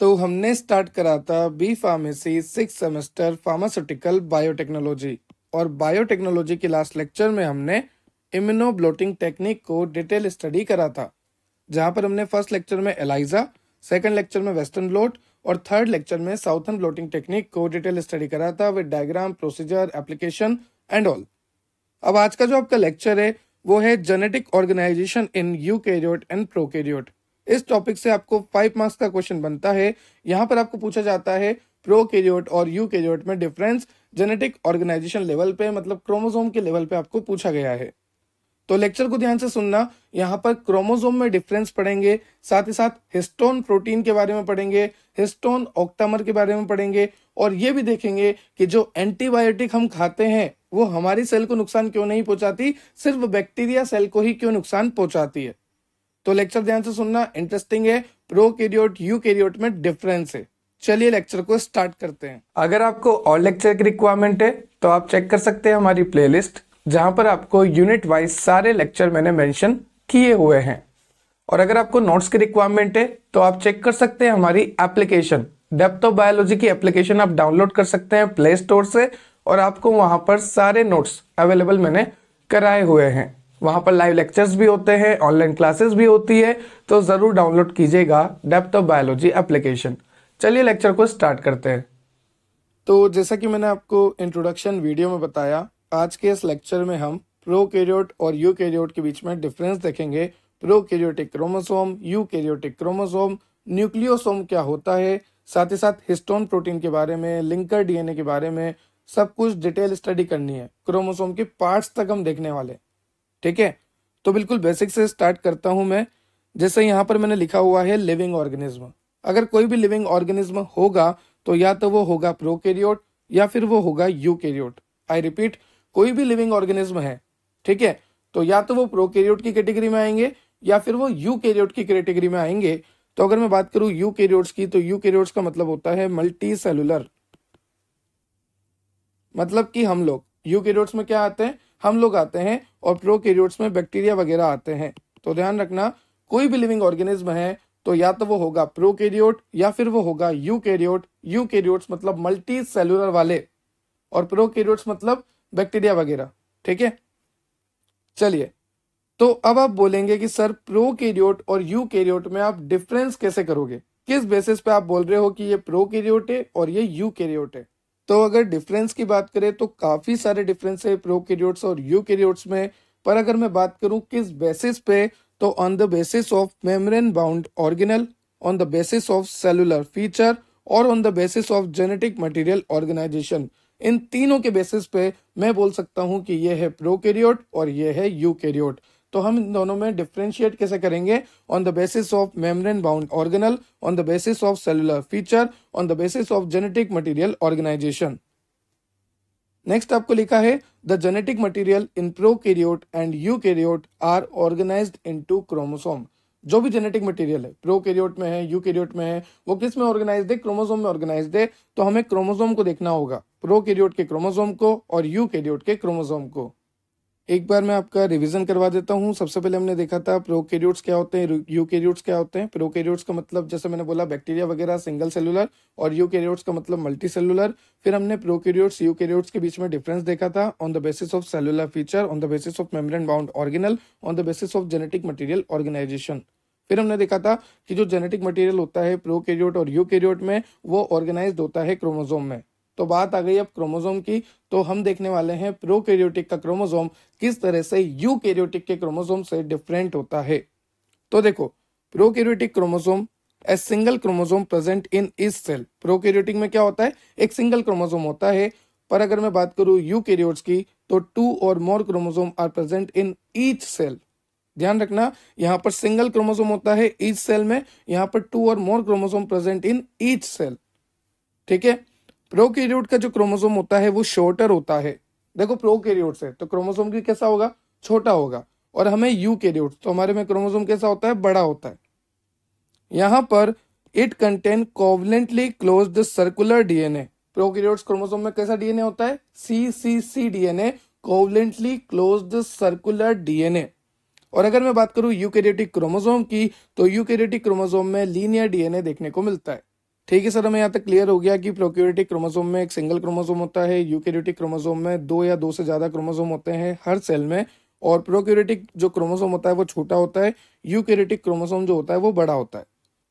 तो हमने स्टार्ट करा था B pharmacy six semester pharmaceutical biotechnology और बायोटेक्नोलॉजी के लास्ट लेक्चर में हमने इम्यूनो ब्लोटिंग टेक्निक को डिटेल स्टडी करा था जहां पर हमने फर्स्ट लेक्चर में एलाइजा सेकंड लेक्चर में वेस्टर्न ब्लोट और थर्ड लेक्चर में साउथर्न ब्लोटिंग टेक्निक को डिटेल स्टडी करा था with diagram procedure application and all अब आज का जो आपका लेक्चर है वो है genetic organisation in eukaryote and prokaryote इस टॉपिक से आपको फाइव मार्क्स का क्वेश्चन बनता है यहाँ पर आपको पूछा जाता है प्रो केजोट और यू केजोट में डिफरेंस जेनेटिक ऑर्गेनाइजेशन लेवल पे मतलब क्रोमोजोम के लेवल पे आपको पूछा गया है तो लेक्चर को ध्यान से सुनना यहाँ पर क्रोमोजोम में डिफरेंस पढ़ेंगे साथ ही साथ हिस्टोन प्रोटीन के बारे में पढ़ेंगे हिस्टोन ऑक्टामर के बारे में पढ़ेंगे और ये भी देखेंगे कि जो एंटीबायोटिक हम खाते हैं वो हमारी सेल को नुकसान क्यों नहीं पहुंचाती सिर्फ बैक्टीरिया सेल को ही क्यों नुकसान पहुंचाती है तो लेक्चर ध्यान से सुनना इंटरेस्टिंग है प्रो कैरियोट यू कैरियोट में डिफरेंस है चलिए लेक्चर को स्टार्ट करते हैं अगर आपको और लेक्चर की रिक्वायरमेंट है तो आप चेक कर सकते हैं हमारी प्लेलिस्ट जहां पर आपको यूनिट वाइज सारे लेक्चर मैंने मेंशन किए हुए हैं और अगर आपको नोट्स की रिक्वायरमेंट है तो आप चेक कर सकते हैं हमारी एप्लीकेशन डेप्थ ऑफ बायोलॉजी की एप्लीकेशन आप डाउनलोड कर सकते हैं प्ले स्टोर से और आपको वहां पर सारे नोट्स अवेलेबल मैंने कराए हुए हैं वहां पर लाइव लेक्चर्स भी होते हैं ऑनलाइन क्लासेस भी होती है तो ज़रूर डाउनलोड कीजिएगा डेप्थ ऑफ बायोलॉजी एप्लीकेशन चलिए लेक्चर को स्टार्ट करते हैं तो जैसा कि मैंने आपको इंट्रोडक्शन वीडियो में बताया आज के इस लेक्चर में हम प्रो और यू के बीच में डिफरेंस देखेंगे karyotic chromosome karyotic chromosome nucleosome क्या होता है साथ ही साथ हिस्टोन प्रोटीन के बारे में लिंकर डीएनए के बारे में सब कुछ डिटेल स्टडी करनी है क्रोमोसोम के पार्ट्स तक हम देखने वाले हैं ठीक है तो बिल्कुल बेसिक से स्टार्ट करता हूं मैं जैसे यहां पर मैंने लिखा हुआ है लिविंग ऑर्गेनिज्म अगर कोई भी लिविंग ऑर्गेनिज्म होगा तो या तो वो होगा प्रोकैरियोट या फिर वो होगा यूकैरियोट आई रिपीट कोई भी लिविंग ऑर्गेनिज्म है ठीक है तो या तो वो प्रोकैरियोट की कैटेगरी में आएंगे या फिर वो यूकैरियोट की कैटेगरी में आएंगे तो अगर मैं बात करूं यूकैरियोट्स की तो यूकैरियोट्स का मतलब होता है मल्टी सेलुलर मतलब कि हम लोग यू में क्या आते हैं हम लोग आते हैं और प्रोकैरियोट्स में बैक्टीरिया वगैरह आते हैं तो ध्यान रखना कोई भी लिविंग ऑर्गेनिज्म है तो या तो वो होगा प्रोकैरियोट या फिर वो होगा यूकैरियोट यूकैरियोट्स मतलब मल्टी सेलुलर वाले और प्रोकैरियोट्स मतलब बैक्टीरिया वगैरह ठीक है चलिए तो अब आप बोलेंगे कि सर प्रोकैरियोट और यूकैरियोट में आप डिफरेंस कैसे करोगे किस बेसिस पे आप बोल रहे हो कि ये प्रोकैरियोट है और ये यूकैरियोट है तो अगर डिफरेंस की बात करें तो काफ़ी सारे डिफरेंस है प्रो प्रोकैरियोट्स और यू यूकैरियोट्स में पर अगर मैं बात करूं किस बेसिस पे तो on the basis of membrane bound organelle on the basis of cellular feature और on the basis of genetic material organisation इन तीनों के बेसिस पे मैं बोल सकता हूं कि ये है प्रोकैरियोट और ये है यूकैरियोट तो हम इन दोनों में डिफ्रेंशिएट कैसे करेंगे on the basis of membrane bound organelle on the basis of cellular feature on the basis of genetic material organisation next आपको लिखा है the genetic material in prokaryote and eukaryote are organised into chromosome जो भी genetic material है prokaryote में है eukaryote में है वो किस में ऑर्गेनाइज्ड है क्रोमोसोम में ऑर्गेनाइज्ड है तो हमें क्रोमोसोम को देखना होगा प्रोकैरियोट के क्रोमोसोम को और यूकैरियोट के क्रोमोसोम को एक बार मैं आपका रिवीजन करवा देता हूँ सबसे पहले हमने देखा था प्रोकैरियोट्स क्या होते हैं यूकैरियोट्स क्या होते हैं प्रोकैरियोट्स का मतलब जैसे मैंने बोला बैक्टीरिया वगैरह सिंगल सेलुलर और यूकैरियोट्स का मतलब मल्टी सेलुलर फिर हमने प्रोकैरियोट्स यूकैरियोट्स के बीच में डिफरेंस देखा था on the basis of cellular feature on the basis of membrane bound organelle on the basis of genetic material organisation फिर हमने देखा था कि जो जेनेटिक मटेरियल होता है प्रोकैरियोट और यूकैरियोट में वो ऑर्गेनाइज्ड होता है क्रोमोजोम में तो बात आ गई अब क्रोमोजोम की तो हम देखने वाले हैं प्रोकैरियोटिक का क्रोमोजोम किस तरह से यूकैरियोटिक के क्रोमोजोम से डिफरेंट होता है तो देखो prokaryotic chromosome a single chromosome present in इस सेल प्रोकैरियोटिक में क्या होता है एक सिंगल क्रोमोजोम होता है पर अगर मैं बात करूं यूकैरियोट्स की तो two or more chromosome are present in each cell ध्यान रखना यहाँ पर सिंगल क्रोमोसोम होता है ईच सेल में यहाँ पर two or more chromosome present in each cell ठीक है प्रोकैरियोट का जो क्रोमोसोम होता है वो शॉर्टर होता है देखो प्रोकैरियोट से तो क्रोमोसोम भी कैसा होगा छोटा होगा और हमें यू तो हमारे में क्रोमोसोम कैसा होता है बड़ा होता है यहां पर it contain covalently close the circular DNA prokaryotes chromosome में कैसा डीएनए होता है C C C DNA covalently close the circular DNA और अगर मैं बात करूं यूकेरियोटिक क्रोमोसोम की तो यूकेरियोटिक क्रोमोसोम में लीनियर डीएनए देखने को मिलता है ठीक है सर हमें यहाँ तक क्लियर हो गया कि प्रोक्योरेटिक क्रोमोसोम में एक सिंगल क्रोमोसोम होता है यूकेरियोटिक क्रोमोसोम में दो या दो से ज़्यादा क्रोमोसोम होते हैं हर सेल में और प्रोक्योरेटिक जो क्रोमोसोम होता है वो छोटा होता है यूकेरियोटिक क्रोमोसोम जो होता है वो बड़ा होता है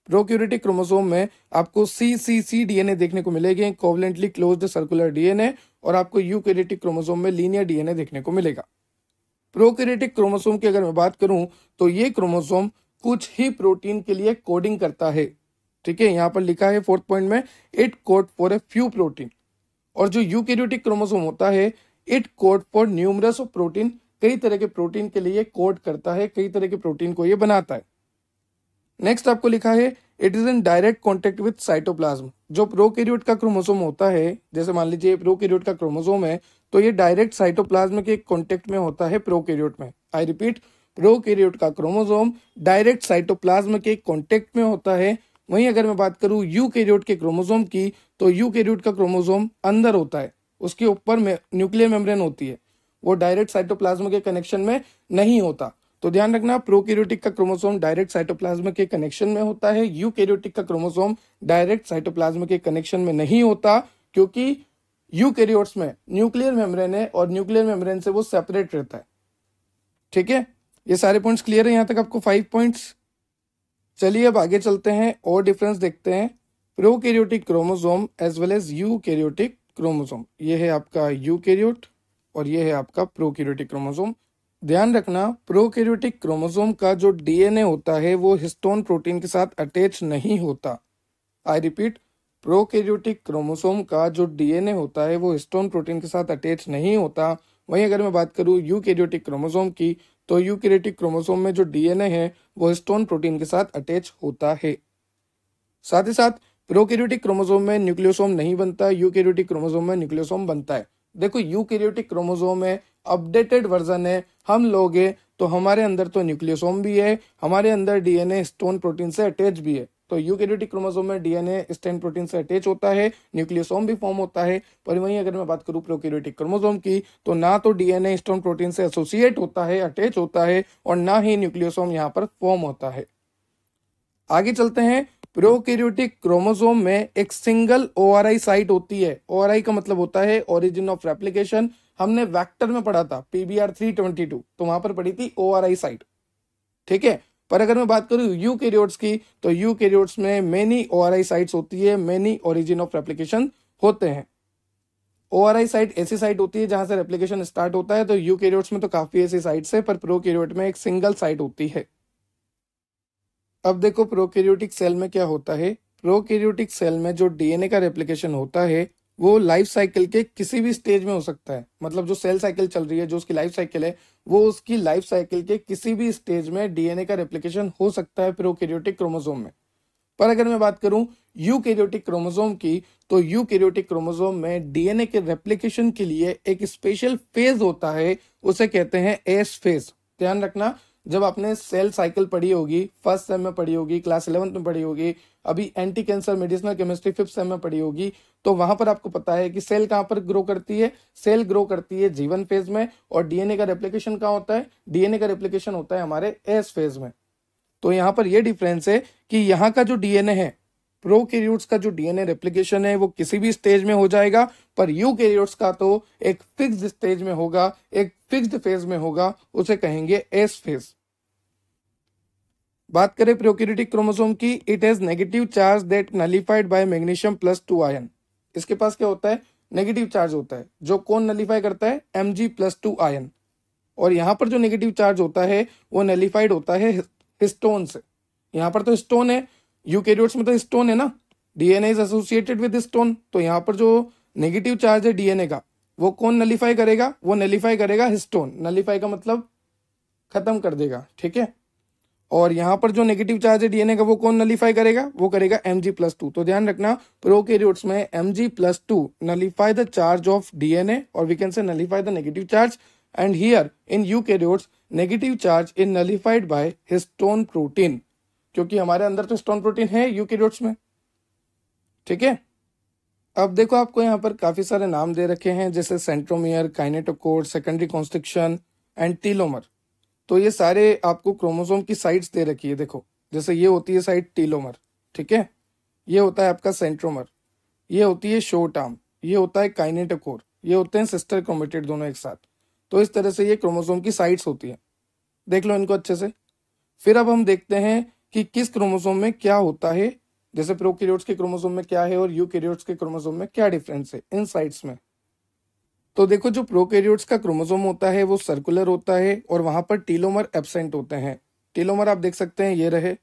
प्रोक्यूरेटिक क्रोमोसोम में आपको सी सी सी डीएनए देखने को मिलेगी कोवलेंटली क्लोज सर्कुलर डीएनए और आपको यूकेरेटिक क्रोमोसोम में लीनियर डीएनए देखने को मिलेगा प्रोक्यूरेटिक क्रोमोसोम की अगर मैं बात करूं तो ये क्रोमोसोम कुछ ही प्रोटीन के लिए कोडिंग करता है ठीक है यहाँ पर लिखा है फोर्थ पॉइंट में it code for a few protein और जो यूकेरियोटिक क्रोमोसोम होता है it code for numerous of protein कई तरह के प्रोटीन के लिए कोड करता है कई तरह के प्रोटीन को ये बनाता है नेक्स्ट आपको लिखा है it is in direct contact with cytoplasm जो प्रोकैरियोट का क्रोमोसोम होता है जैसे मान लीजिए प्रोकैरियोट का क्रोमोसोम है तो ये डायरेक्ट साइटोप्लाज्म के कॉन्टेक्ट में होता है प्रोकैरियोट में आई रिपीट प्रोकैरियोट का क्रोमोसोम डायरेक्ट साइटोप्लाज्म के कॉन्टेक्ट में होता है वहीं अगर मैं बात करूं यू के के क्रोमोजोम की तो यू के का क्रोमोजोम अंदर होता है उसके ऊपर में न्यूक्लियर मेम्ब्रेन होती है वो डायरेक्ट साइटोप्लाज्म के कनेक्शन में नहीं होता तो ध्यान रखना प्रोकैरियोटिक का क्रोमोसोम डायरेक्ट साइटोप्लाज्म के कनेक्शन में होता है यूकैरियोटिक का क्रोमोसोम डायरेक्ट साइटोप्लाज्म के कनेक्शन में नहीं होता क्योंकि यूकैरियोट्स में न्यूक्लियर मेम्ब्रेन है और न्यूक्लियर मेम्ब्रेन से वो सेपरेट रहता है ठीक है ये सारे पॉइंट्स क्लियर है यहाँ तक आपको फाइव पॉइंट्स चलिए अब आगे चलते हैं और डिफरेंस देखते हैं karyotic chromosome as well as karyotic chromosome ये है आपका कैरियोट और ये है आपका कैरियोटिक क्रोमोजोम ध्यान रखना कैरियोटिक क्रोमोजोम का जो डीएनए होता है वो हिस्टोन प्रोटीन के साथ अटैच नहीं होता आई रिपीट कैरियोटिक क्रोमोसोम का जो डीएनए होता है वो हिस्टोन प्रोटीन के साथ अटैच नहीं होता वहीं अगर मैं बात करूँ कैरियोटिक क्रोमोजोम की तो यूकेरेटिक क्रोमोसोम में जो डीएनए है वो स्टोन प्रोटीन के साथ अटैच होता है साथ ही साथ प्रोकैरियोटिक क्रोमोसोम में न्यूक्लियोसोम नहीं बनता यूकेरियोटिक क्रोमोसोम में न्यूक्लियोसोम बनता है देखो यूकेरियोटिक क्रोमोसोम में अपडेटेड वर्जन है हम लोग तो हमारे अंदर तो न्यूक्लियोसोम भी है हमारे अंदर डीएनए स्टोन प्रोटीन से अटैच भी है तो यूकैरियोटिक क्रोमोसोम में डीएनए स्टैंड प्रोटीन से अटैच होता है न्यूक्लियोसोम भी फॉर्म होता है पर वहीं अगर मैं बात करूं प्रोकैरियोटिक क्रोमोसोम की तो ना तो डीएनए स्टैंड प्रोटीन से एसोसिएट होता है अटैच होता है और ना ही न्यूक्लियोसोम यहाँ पर फॉर्म होता है आगे चलते हैं प्रोकैरियोटिक क्रोमोसोम में एक सिंगल ओआरआई साइट होती है ओआरआई का मतलब होता है ओरिजिन ऑफ रेप्लिकेशन हमने वेक्टर में पढ़ा था पीबीआर 322 तो वहां पर पढ़ी थी ओआरआई साइट ठीक है पर अगर मैं बात करूँ यू की तो यू में many O R I sites होती है मेनी ओरिजिन ऑफ एप्लीकेशन होते हैं ओ आर आई साइट ऐसी साइट होती है जहां से रेप्लीकेशन स्टार्ट होता है तो यू में तो काफी ऐसी साइट्स है पर प्रो में एक सिंगल साइट होती है अब देखो प्रोकैरियोटिक सेल में क्या होता है प्रोकैरियोटिक सेल में जो डीएनए का रेप्लिकेशन होता है वो लाइफ साइकिल के किसी भी स्टेज में हो सकता है मतलब जो सेल साइकिल चल रही है जो उसकी लाइफ साइकिल है वो उसकी लाइफ साइकिल के किसी भी स्टेज में डीएनए का रेप्लिकेशन हो सकता है प्रोकैरियोटिक क्रोमोसोम में पर अगर मैं बात करूं यूकैरियोटिक क्रोमोसोम की तो यूकैरियोटिक क्रोमोसोम में डीएनए के रेप्लिकेशन के लिए एक स्पेशल फेज होता है उसे कहते हैं एस फेज ध्यान रखना जब आपने सेल साइकिल पढ़ी होगी फर्स्ट सेम में पढ़ी होगी क्लास इलेवंथ में पढ़ी होगी अभी anti cancer medicinal chemistry fifth sem में पढ़ी होगी तो वहां पर आपको पता है कि सेल कहाँ पर ग्रो करती है सेल ग्रो करती है जीवन फेज में और डीएनए का रेप्लीकेशन कहाँ होता है डीएनए का रेप्लीकेशन होता है हमारे एस फेज में तो यहाँ पर यह डिफरेंस है कि यहाँ का जो डीएनए है प्रो का जो डीएनए रेप्लीकेशन है वो किसी भी स्टेज में हो जाएगा पर यू का तो एक फिक्स्ड स्टेज में होगा एक फिक्स्ड फेज में होगा उसे कहेंगे एस फेज बात करें प्रोक्यूरिटिक क्रोमोसोम की it has negative charge that nullified by magnesium plus two ion इसके पास क्या होता है नेगेटिव चार्ज होता है जो कौन नलीफाई करता है M G plus two ion और यहाँ पर जो नेगेटिव चार्ज होता है वो नलीफाइड होता है हिस्टोन से यहाँ पर तो स्टोन है यूकेरियोट्स में तो स्टोन है ना DNA is associated with histone तो यहाँ पर जो नेगेटिव चार्ज है डीएनए का वो कौन नलीफाई करेगा वो नलीफाई करेगा हिस्टोन नलीफाई का मतलब खत्म कर देगा ठीक है और यहाँ पर जो नेगेटिव चार्ज है डीएनए का वो कौन नलीफाई करेगा वो करेगा एम जी प्लस टू तो ध्यान रखना प्रोकैरियोट्स में M G plus two nullify the charge of DNA और we can say nullify the negative charge and here in eukaryotes negative charge in nullified by histone protein क्योंकि हमारे अंदर तो histone protein है eukaryotes में ठीक है अब देखो आपको यहाँ पर काफी सारे नाम दे रखे हैं जैसे centromere kinetochore secondary constriction and telomere तो ये सारे आपको क्रोमोसोम की साइड्स दे रखी है देखो जैसे ये होती है साइड टीलोमर ठीक है ये होता है आपका सेंट्रोमर ये होती है शोर्ट आर्म ये होता है काइनेटोकोर ये होते हैं सिस्टर क्रोमेटेड दोनों एक साथ तो इस तरह से ये क्रोमोसोम की साइड्स होती है देख लो इनको अच्छे से फिर अब हम देखते हैं कि किस क्रोमोसोम में क्या होता है जैसे प्रोकैरियोट्स के क्रोमोसोम में क्या है और यूकैरियोट्स के क्रोमोसोम में क्या डिफरेंस है इन साइड्स में तो देखो जो प्रोकैरियोट्स का क्रोमोसोम होता है वो सर्कुलर होता है और वहां पर टेलोमर एबसेंट होते हैं टेलोमर आप देख सकते हैं ये रहे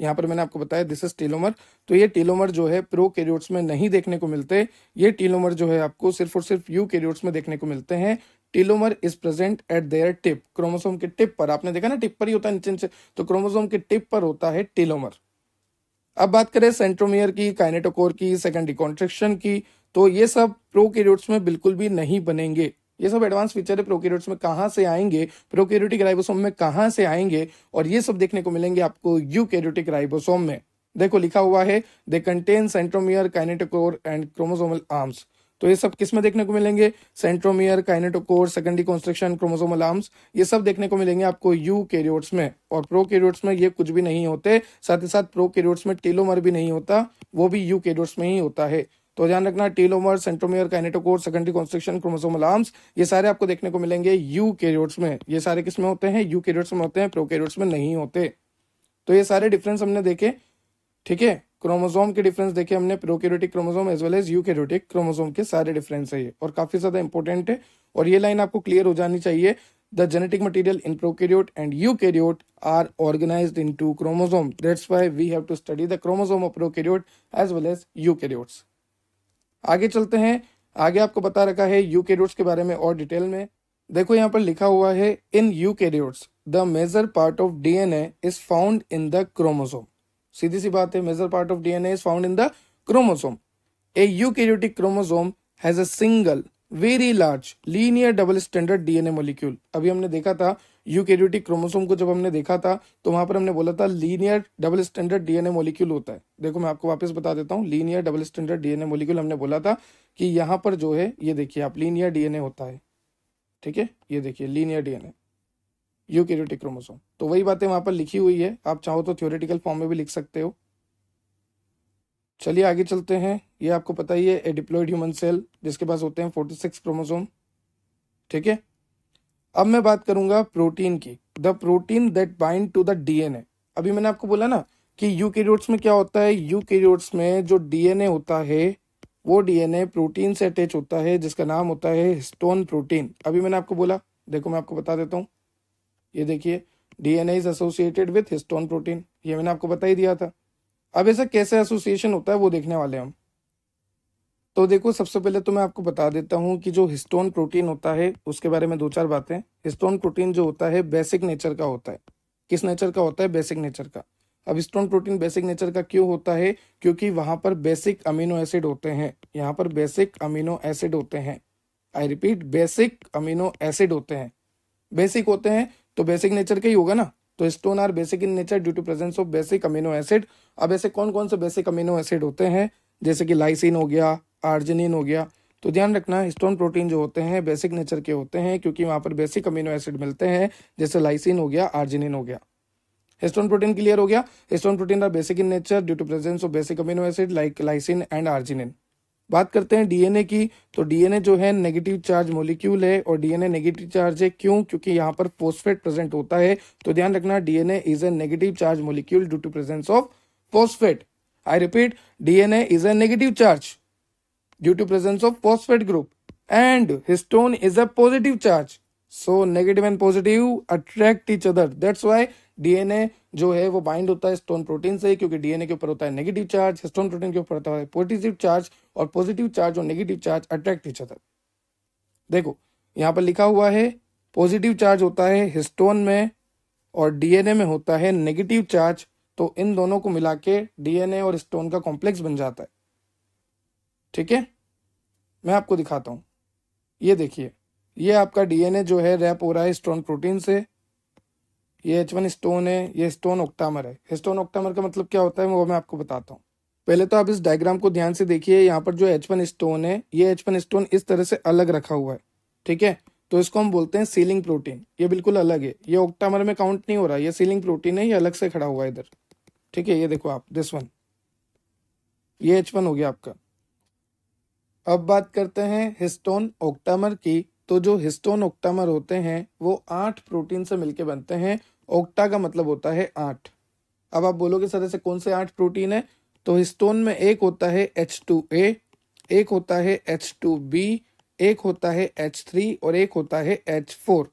यहाँ पर मैंने आपको बताया दिस इज टेलोमर तो ये टेलोमर जो है प्रो कैरियोट्स में नहीं देखने को मिलते ये टेलोमर जो है आपको सिर्फ और सिर्फ यू कैरियोट्स में देखने को मिलते हैं telomere is present at their tip chromosome के टिप पर आपने देखा ना टिप पर ही होता है नीचे नीचे तो क्रोमोसोम के टिप पर होता है टेलोमर अब बात करें सेंट्रोमियर की काइनेटोकोर की सेकेंड डिकॉन्ट्रेक्शन की तो ये सब प्रो कैरियोट्स में बिल्कुल भी नहीं बनेंगे ये सब एडवांस फीचर है प्रो में कहाँ से आएंगे प्रो राइबोसोम में कहाँ से आएंगे और ये सब देखने को मिलेंगे आपको यू कैरियोटिक राइबोसोम में देखो लिखा हुआ है they contain centromere kinetochore and chromosomal arms तो ये सब किस में देखने को मिलेंगे centromere kinetochore secondary construction chromosomal arms ये सब देखने को मिलेंगे आपको यू कैरियोट्स में और प्रो कैरियोट्स में ये कुछ भी नहीं होते साथ ही साथ प्रो कैरियोट्स में टेलोमर भी नहीं होता वो भी यू कैरियोट्स में ही होता है तो ध्यान रखना telomere centromere kinetochore secondary construction chromosome arms ये सारे आपको देखने को मिलेंगे यू कैरियोट्स में ये सारे किस में होते हैं यू कैरियोट्स में होते हैं प्रो कैरियोट्स में नहीं होते तो ये सारे डिफरेंस हमने देखे ठीक है क्रोमोसोम के डिफरेंस देखे हमने prokaryotic chromosome as well as eukaryotic chromosome के सारे डिफरेंस है ये और काफी ज्यादा इंपॉर्टेंट है और ये लाइन आपको क्लियर हो जानी चाहिए the genetic material in prokaryote and eukaryote are organised into chromosome that's why we have to study the chromosome of prokaryote as well as eukaryotes आगे चलते हैं आगे आपको बता रखा है यू कैरियोट्स के बारे में और डिटेल में देखो यहाँ पर लिखा हुआ है in eukaryotes the major part of DNA is found in the chromosome सीधी सी बात है major part of DNA is found in the chromosome a eukaryotic chromosome has a single very large linear double stranded DNA molecule अभी हमने देखा था eukaryotic chromosome को जब हमने देखा था तो वहां पर हमने बोला था linear double stranded DNA molecule होता है देखो मैं आपको वापस बता देता हूँ linear double stranded DNA molecule हमने बोला था कि यहाँ पर जो है ये देखिए आप लीनियर डीएनए होता है ठीक है ये देखिए लीनियर डीएनए यूकेरियोटिक क्रोमोसोम तो वही बातें वहां पर लिखी हुई है आप चाहो तो थियोरेटिकल फॉर्म में भी लिख सकते हो चलिए आगे चलते हैं ये आपको पता ही है एडिप्लॉइड ह्यूमन सेल जिसके पास होते हैं फोर्टी सिक्स क्रोमोसोम ठीक है अब मैं बात करूंगा प्रोटीन की the protein that bind to the DNA अभी मैंने आपको बोला ना कि यू में क्या होता है यू में जो डीएनए होता है वो डीएनए प्रोटीन से अटैच होता है जिसका नाम होता है हिस्टोन प्रोटीन अभी मैंने आपको बोला देखो मैं आपको बता देता हूँ ये देखिए DNA is associated with histone protein ये मैंने आपको बता ही दिया था अब ऐसा कैसे एसोसिएशन होता है वो देखने वाले हम तो देखो सबसे पहले तो मैं आपको बता देता हूँ कि जो हिस्टोन प्रोटीन होता है उसके बारे में दो चार बातें हिस्टोन प्रोटीन जो होता है बेसिक नेचर का होता है किस नेचर का होता है बेसिक नेचर का अब हिस्टोन प्रोटीन बेसिक नेचर का क्यों होता है क्योंकि वहाँ पर बेसिक अमीनो एसिड होते हैं यहाँ पर बेसिक अमीनो एसिड होते हैं I repeat basic amino acid होते हैं बेसिक होते हैं तो बेसिक नेचर का ही होगा ना तो histone are basic in nature due to presence of basic amino acid अब ऐसे कौन कौन से बेसिक अमीनो एसिड होते हैं जैसे कि लाइसिन हो गया आर्जिनिन हो गया तो ध्यान रखना हिस्टोन प्रोटीन जो होते हैं बेसिक नेचर के होते हैं क्योंकि वहां पर बेसिक अमीनो एसिड मिलते हैं जैसे लाइसिन हो गया आर्जिनिन हो गया हिस्टोन प्रोटीन क्लियर हो गया histone protein are basic in nature due to presence of basic amino acid like lysine and arginine बात करते हैं डीएनए की तो डीएनए जो है नेगेटिव चार्ज मोलिक्यूल है और डीएनए नेगेटिव चार्ज है क्यों क्योंकि यहाँ पर फोस्फेट प्रेजेंट होता है तो ध्यान रखना DNA is a negative charge molecule due to presence of phosphate I repeat DNA is a negative charge due to presence of phosphate group and histone is a positive charge so negative and positive attract each other that's why DNA जो है वो bind होता है stone protein से क्योंकि DNA के ऊपर होता है नेगेटिव चार्ज स्टोन प्रोटीन के ऊपर होता है पॉजिटिव चार्ज और पॉजिटिव चार्ज और negative charge attract each other देखो यहाँ पर लिखा हुआ है पॉजिटिव चार्ज होता है हिस्टोन में और डीएनए में होता है नेगेटिव चार्ज तो इन दोनों को मिला के डीएनए और स्टोन का कॉम्प्लेक्स बन जाता है ठीक है मैं आपको दिखाता हूँ ये देखिए ये आपका डीएनए जो है रैप हो रहा है स्टोन प्रोटीन से ये एच वन स्टोन है ये स्टोन ऑक्टामर है स्टोन ऑक्टामर का मतलब क्या होता है वो मैं आपको बताता हूँ पहले तो आप इस डायग्राम को ध्यान से देखिए यहाँ पर जो एच वन स्टोन है ये एच वन स्टोन इस तरह से अलग रखा हुआ है ठीक है तो इसको हम बोलते हैं सीलिंग प्रोटीन ये बिल्कुल अलग है ये ऑक्टामर में काउंट नहीं हो रहा ये सीलिंग प्रोटीन है ये अलग से खड़ा हुआ है इधर ठीक है ये देखो आप दिस वन ये एच वन हो गया आपका अब बात करते हैं हिस्टोन ओक्टामर की तो जो हिस्टोन ओक्टामर होते हैं वो आठ प्रोटीन से मिलके बनते हैं ओक्टा का मतलब होता है आठ अब आप बोलोगे सर ऐसे कौन से आठ प्रोटीन है तो हिस्टोन में एक होता है एच टू ए एक होता है एच टू बी एक होता है एच थ्री और एक होता है एच फोर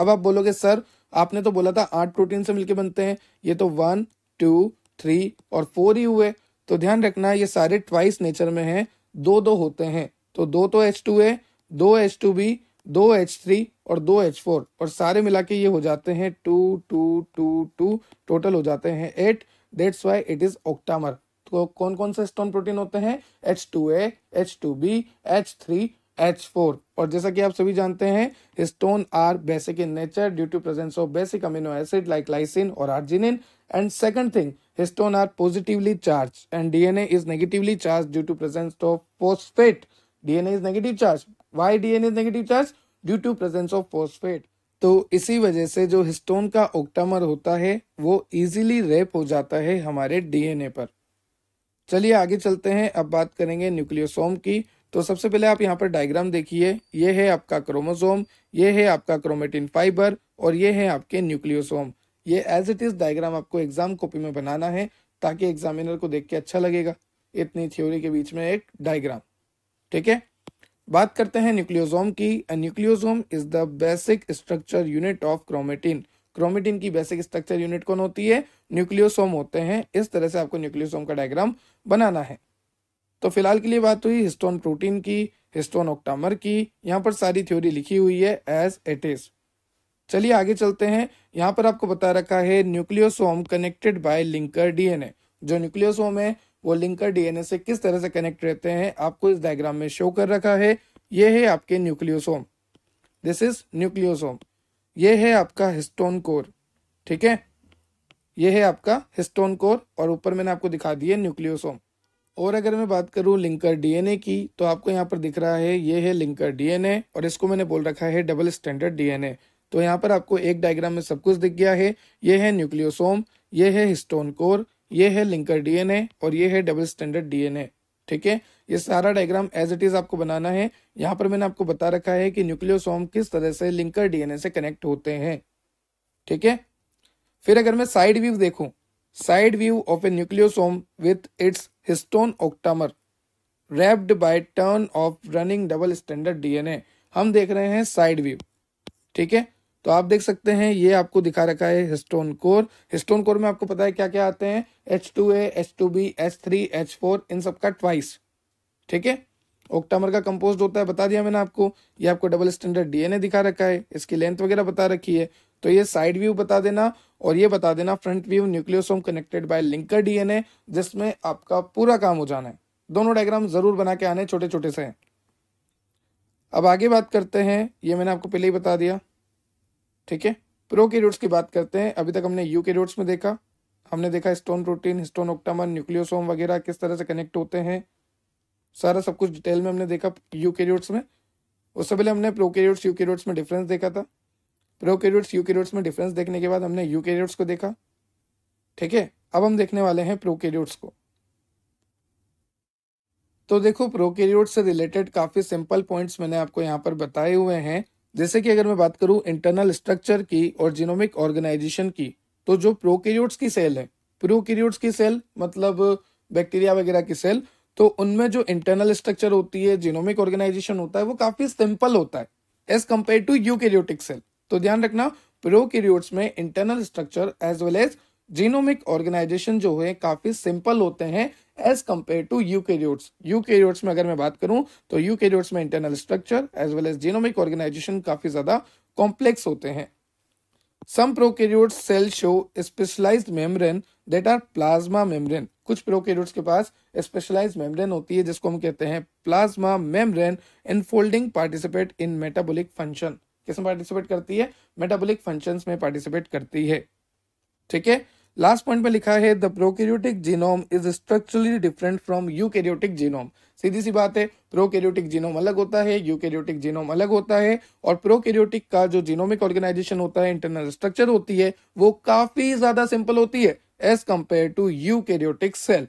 अब आप बोलोगे सर आपने तो बोला था आठ प्रोटीन से मिलके बनते हैं ये तो वन टू थ्री और फोर ही हुए तो ध्यान रखना ये सारे ट्वाइस नेचर में हैं दो दो होते हैं तो दो तो एच टू ए दो एच टू बी दो एच थ्री और दो एच फोर और सारे मिला के ये हो जाते हैं two two two two total हो जाते हैं eight that's why it is octamer तो कौन कौन से स्टोन प्रोटीन होते हैं H two A H two B H three H four और जैसा कि आप सभी जानते हैं histone are basic in nature due to presence of basic amino acid like lysine और arginine and second thing histone are positively charged and DNA is negatively charged due to presence of phosphate. DNA is negative charge. Why DNA is negative charge? Due to presence of phosphate. तो इसी वजह से जो histone का octamer होता है वो easily rape हो जाता है हमारे डीएनए पर चलिए आगे चलते हैं अब बात करेंगे न्यूक्लियोसोम की तो सबसे पहले आप यहाँ पर डायग्राम देखिए ये है आपका क्रोमोसोम ये है आपका क्रोमेटिन फाइबर और ये है आपके न्यूक्लियोसोम ये एज इट इज़ डायग्राम आपको एग्जाम कॉपी में बनाना है ताकि एग्जामिनर को देख के अच्छा लगेगा इतनी थ्योरी के बीच में एक डायग्राम ठीक है बात करते हैं न्यूक्लियोजोम की nucleosome is the basic structure unit of chromatin chromatin की बेसिक स्ट्रक्चर यूनिट कौन होती है न्यूक्लियोसोम होते हैं इस तरह से आपको न्यूक्लियोसोम का डायग्राम बनाना है तो फिलहाल के लिए बात हुई हिस्टोन प्रोटीन की हिस्टोन ऑक्टामर की यहाँ पर सारी थ्योरी लिखी हुई है एज इट इज़ चलिए आगे चलते हैं यहाँ पर आपको बता रखा है nucleosome connected by linker DNA जो न्यूक्लियोसोम है वो लिंकर डीएनए से किस तरह से कनेक्ट रहते हैं आपको इस डायग्राम में शो कर रखा है ये है आपके न्यूक्लियोसोम दिस इज न्यूक्लियोसोम ये है आपका हिस्टोन कोर ठीक है ये है आपका हिस्टोन कोर और ऊपर मैंने आपको दिखा दिया न्यूक्लियोसोम और अगर मैं बात करूं लिंकर डीएनए की तो आपको यहाँ पर दिख रहा है ये है लिंकर डीएनए और इसको मैंने बोल रखा है डबल स्टैंडर्ड डीएनए तो यहाँ पर आपको एक डायग्राम में सब कुछ दिख गया है ये है न्यूक्लियोसोम ये है हिस्टोन कोर ये है लिंकर डीएनए और ये है डबल स्टैंडर्ड डीएनए ठीक है ये सारा डायग्राम एज इट इज आपको बनाना है यहाँ पर मैंने आपको बता रखा है कि न्यूक्लियोसोम किस तरह से लिंकर डीएनए से कनेक्ट होते हैं ठीक है फिर अगर मैं साइड व्यू देखूं side view of a nucleosome with its histone octamer wrapped by turn of running double stranded DNA हम देख रहे हैं साइड व्यू ठीक है तो आप देख सकते हैं ये आपको दिखा रखा है हिस्टोन कोर हिस्टोन कोर में आपको पता है क्या क्या आते हैं H two A H two B H three H four इन सबका ट्वाइस ठीक है ओक्टामर का कंपोज होता है बता दिया मैंने आपको ये आपको डबल स्टैंडर्ड डीएनए दिखा रखा है इसकी लेंथ वगैरह बता रखी है तो ये साइड व्यू बता देना और ये बता देना front view nucleosome connected by linker DNA जिसमें आपका पूरा काम हो जाना है दोनों डायग्राम जरूर बना के आने छोटे छोटे से अब आगे बात करते हैं ये मैंने आपको पहले ही बता दिया ठीक है प्रो के रूट्स की बात करते हैं अभी तक हमने यू के रूट्स में देखा हमने देखा histone protein histone octamer nucleosome वगैरह किस तरह से कनेक्ट होते हैं सारा सब कुछ डिटेल में हमने देखा यू के रूट्स में उससे पहले हमने prokaryotes eukaryotes में डिफरेंस देखा था prokaryotes eukaryotes में डिफरेंस देखने के बाद हमने यू के रूट्स को देखा ठीक है अब हम देखने वाले हैं प्रो के रूट्स को तो देखो प्रोकैरियोट से रिलेटेड काफ़ी सिंपल पॉइंट्स मैंने आपको यहाँ पर बताए हुए हैं जैसे कि अगर मैं बात करूं इंटरनल स्ट्रक्चर की और जीनोमिक ऑर्गेनाइजेशन की तो जो प्रोकैरियोट्स की सेल है प्रोकैरियोट्स की सेल मतलब बैक्टीरिया वगैरह की सेल तो उनमें जो इंटरनल स्ट्रक्चर होती है जीनोमिक ऑर्गेनाइजेशन होता है वो काफी सिंपल होता है as compare to eu cell तो ध्यान रखना प्रोकैरियोट्स में internal structure as well as genomic organization जो है काफी सिंपल होते हैं as compare to eukaryotes eukaryotes में अगर मैं बात करूं तो यूकेरियोट्स में internal structure as well as genomic organization काफी ज्यादा कॉम्प्लेक्स होते हैं some prokaryotes cell show specialized membrane that are plasma membrane कुछ प्रोकेरियोट्स के पास स्पेशलाइज्ड मेम्ब्रेन होती है जिसको हम कहते हैं plasma membrane infolding participate in metabolic function किसमें पार्टिसिपेट करती है मेटाबॉलिक फंक्शंस में पार्टिसिपेट करती है ठीक है लास्ट पॉइंट पे लिखा है the prokaryotic genome is structurally different from eukaryotic genome सीधी सी बात है प्रोकैरियोटिक जीनोम अलग होता है यूकैरियोटिक जीनोम अलग होता है और प्रोकैरियोटिक का जो जीनोमिक ऑर्गेनाइजेशन होता है इंटरनल स्ट्रक्चर होती है वो काफी ज्यादा सिंपल होती है as compare to eukaryotic cell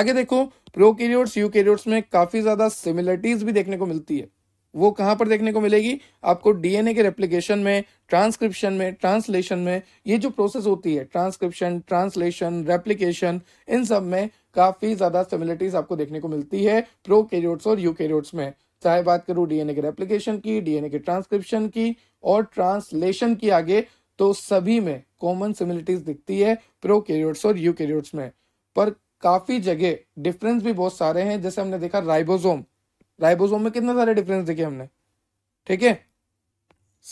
आगे देखो प्रोकैरियोट्स यूकैरियोट्स में काफी ज्यादा सिमिलरिटीज भी देखने को मिलती है वो कहाँ पर देखने को मिलेगी आपको डीएनए के रेप्लिकेशन में ट्रांसक्रिप्शन में ट्रांसलेशन में ये जो प्रोसेस होती है ट्रांसक्रिप्शन ट्रांसलेशन रेप्लिकेशन इन सब में काफ़ी ज़्यादा सिमिलरिटीज आपको देखने को मिलती है प्रो कैरियोट्स और यू कैरियोट्स में चाहे बात करूं डीएनए के रेप्लिकेशन की डीएनए के ट्रांसक्रिप्शन की और ट्रांसलेशन की आगे तो सभी में कॉमन सिमिलिटीज दिखती है प्रो कैरियोट्स और यू कैरियोट्स में पर काफ़ी जगह डिफरेंस भी बहुत सारे हैं जैसे हमने देखा राइबोसोम राइबोसोम में कितने सारे डिफरेंस देखे हमने ठीक है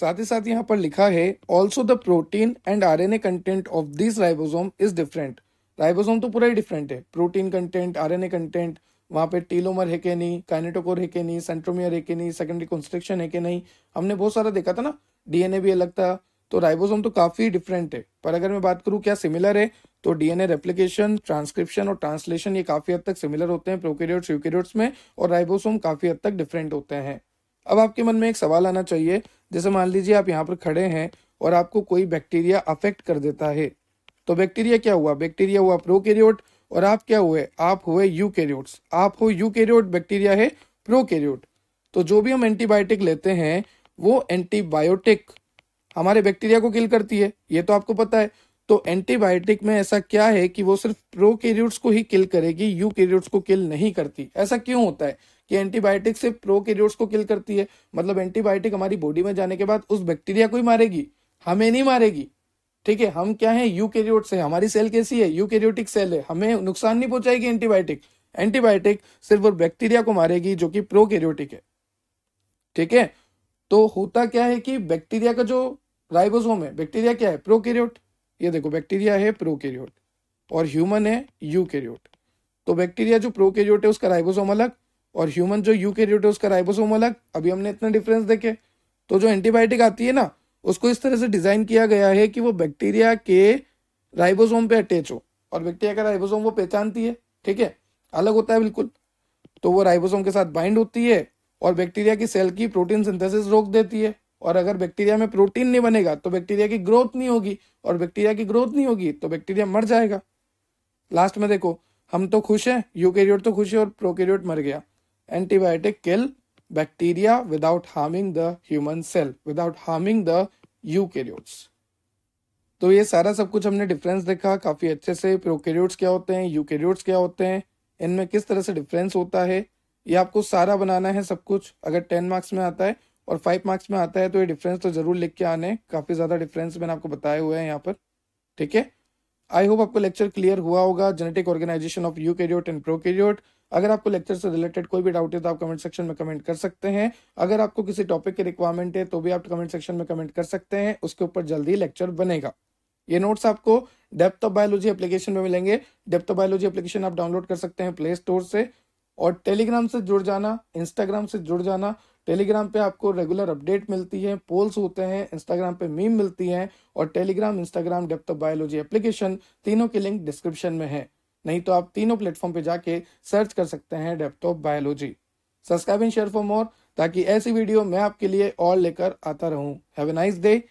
साथ ही साथ यहाँ पर लिखा है also the protein and R N A content of this ribosome is different ribosome तो पूरा ही डिफरेंट है protein content R N A content वहाँ पे टीलोमर है कि नहीं काइनेटोकोर है कि नहीं सेंट्रोमियर है कि नहीं सेकेंडरी कंस्ट्रक्शन है कि नहीं हमने बहुत सारा देखा था ना डीएनए भी अलग था तो राइबोसोम तो काफी डिफरेंट है पर अगर मैं बात करूँ क्या सिमिलर है तो डीएनए रेप्लिकेशन ट्रांसक्रिप्शन और ट्रांसलेशन ये काफी हद तक सिमिलर होते हैं प्रोकेरियोट्स यूकेरियोट्स में और राइबोसोम काफी हद तक डिफरेंट होते हैं अब आपके मन में एक सवाल आना चाहिए जैसे मान लीजिए आप यहाँ पर खड़े हैं और आपको कोई बैक्टीरिया अफेक्ट कर देता है तो बैक्टीरिया क्या हुआ बैक्टीरिया हुआ प्रोकेरियोट और आप क्या हुए आप हुए यूकैरियोट्स आप हो यूकैरियोट बैक्टीरिया है प्रोकैरियोट तो जो भी हम एंटीबायोटिक लेते हैं वो एंटीबायोटिक हमारे बैक्टीरिया को किल करती है ये तो आपको पता है तो एंटीबायोटिक में ऐसा क्या है कि वो सिर्फ प्रोकैरियोट्स को ही किल करेगी यूकैरियोट्स को किल नहीं करती ऐसा क्यों होता है कि एंटीबायोटिक सिर्फ प्रोकैरियोट्स को किल करती है मतलब एंटीबायोटिक हमारी बॉडी में जाने के बाद उस बैक्टीरिया को ही मारेगी हमें नहीं मारेगी ठीक है हम क्या है यू यूकैरियोट्स है हमारी सेल कैसी है यू केरियोटिक सेल है हमें नुकसान नहीं पहुंचाएगी एंटीबायोटिक एंटीबायोटिक सिर्फ और बैक्टीरिया को मारेगी जो कि प्रोकैरियोटिक है ठीक है तो होता क्या है कि बैक्टीरिया का जो राइबोसोम है बैक्टीरिया क्या है कैरियोट ये देखो बैक्टीरिया है प्रोकैरियोट और ह्यूमन है यूकैरियोट तो बैक्टीरिया जो प्रोकैरियोट है उसका राइबोसोम अलग और ह्यूमन जो यूकैरियोट है उसका राइबोसोम अलग अभी हमने इतना डिफरेंस देखे तो जो एंटीबायोटिक आती है ना उसको इस तरह से डिजाइन किया गया है कि वो बैक्टीरिया के राइबोसोम पे अटैच हो और बैक्टीरिया का राइबोसोम वो पहचानती है ठीक है अलग होता है बिल्कुल तो वो राइबोसोम के साथ बाइंड होती है और बैक्टीरिया की सेल की प्रोटीन सिंथेसिस रोक देती है और अगर बैक्टीरिया में प्रोटीन नहीं बनेगा तो बैक्टीरिया की ग्रोथ नहीं होगी और बैक्टीरिया की ग्रोथ नहीं होगी तो बैक्टीरिया मर जाएगा लास्ट में देखो हम तो खुश हैं यूकेरियोट तो खुश है और प्रोकेरियोट मर गया antibiotic kill bacteria without harming the human cell without harming the eukaryotes तो ये सारा सब कुछ हमने डिफरेंस देखा काफी अच्छे से प्रोकेरियोट्स क्या होते हैं यूकेरियोट्स क्या होते हैं इनमें किस तरह से डिफरेंस होता है ये आपको सारा बनाना है सब कुछ अगर टेन मार्क्स में आता है और फाइव मार्क्स में आता है तो ये डिफरेंस तो जरूर लिख के आने काफ़ी ज़्यादा डिफरेंस मैंने आपको बताया हुआ है यहाँ पर ठीक है आई होप आपको लेक्चर क्लियर हुआ होगा genetic organization of eukaryote and prokaryote अगर आपको लेक्चर से रिलेटेड कोई भी डाउट है तो आप कमेंट सेक्शन में कमेंट कर सकते हैं अगर आपको किसी टॉपिक की रिक्वायरमेंट है तो भी आप कमेंट सेक्शन में कमेंट कर सकते हैं उसके ऊपर जल्दी लेक्चर बनेगा ये नोट्स आपको डेप्थ ऑफ बायोलॉजी एप्लीकेशन में मिलेंगे डेप्थ ऑफ बायोलॉजी एप्लीकेशन आप डाउनलोड कर सकते हैं प्ले स्टोर से और टेलीग्राम से जुड़ जाना इंस्टाग्राम से जुड़ जाना टेलीग्राम पे आपको रेगुलर अपडेट मिलती है पोल्स होते हैं इंस्टाग्राम पे मीम मिलती है और Telegram Instagram depth of biology application तीनों के लिंक डिस्क्रिप्शन में है नहीं तो आप तीनों प्लेटफॉर्म पे जाके सर्च कर सकते हैं depth of biology subscribe and share for more ताकि ऐसी वीडियो मैं आपके लिए और लेकर आता रहूं हैव ए नाइस डे